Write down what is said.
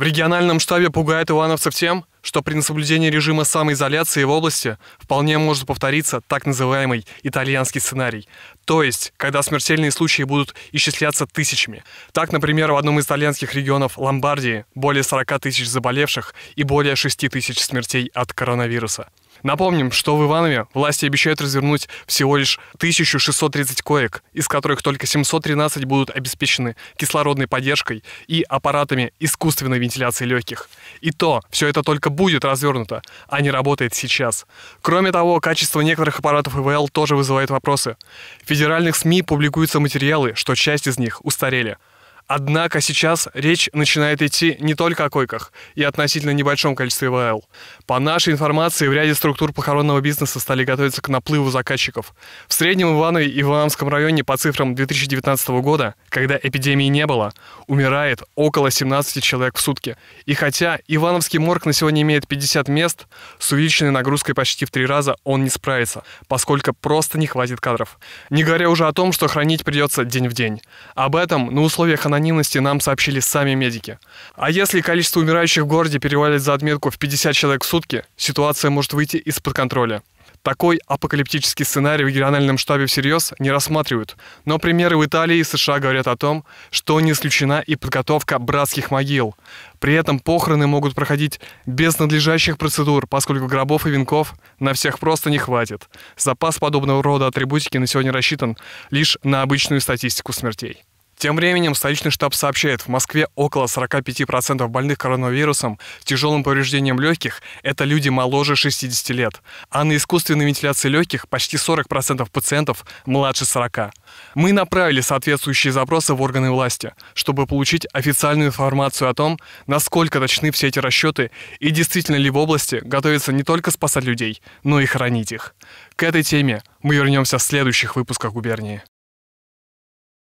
В региональном штабе пугает ивановцев тем, что при несоблюдении режима самоизоляции в области вполне может повториться так называемый итальянский сценарий. То есть, когда смертельные случаи будут исчисляться тысячами. Так, например, в одном из итальянских регионов Ломбардии более 40 тысяч заболевших и более 6 тысяч смертей от коронавируса. Напомним, что в Иванове власти обещают развернуть всего лишь 1630 коек, из которых только 713 будут обеспечены кислородной поддержкой и аппаратами искусственной вентиляции легких. И то, все это только будет развернуто, а не работает сейчас. Кроме того, качество некоторых аппаратов ИВЛ тоже вызывает вопросы. В федеральных СМИ публикуются материалы, что часть из них устарели – Однако сейчас речь начинает идти не только о койках и относительно небольшом количестве ВЛ. По нашей информации, в ряде структур похоронного бизнеса стали готовиться к наплыву заказчиков. В среднем Иванове и Ивановском районе по цифрам 2019 года, когда эпидемии не было, умирает около 17 человек в сутки. И хотя Ивановский морг на сегодня имеет 50 мест, с увеличенной нагрузкой почти в три раза он не справится, поскольку просто не хватит кадров. Не говоря уже о том, что хранить придется день в день. Об этом на условиях анонимности анонимности нам сообщили сами медики. А если количество умирающих в городе перевалит за отметку в 50 человек в сутки, ситуация может выйти из-под контроля. Такой апокалиптический сценарий в региональном штабе всерьез не рассматривают. Но примеры в Италии и США говорят о том, что не исключена и подготовка братских могил. При этом похороны могут проходить без надлежащих процедур, поскольку гробов и венков на всех просто не хватит. Запас подобного рода атрибутики на сегодня рассчитан лишь на обычную статистику смертей. Тем временем столичный штаб сообщает, в Москве около 45% больных коронавирусом, с тяжелым повреждением легких – это люди моложе 60 лет, а на искусственной вентиляции легких почти 40% пациентов младше 40. Мы направили соответствующие запросы в органы власти, чтобы получить официальную информацию о том, насколько точны все эти расчеты и действительно ли в области готовится не только спасать людей, но и хранить их. К этой теме мы вернемся в следующих выпусках губернии.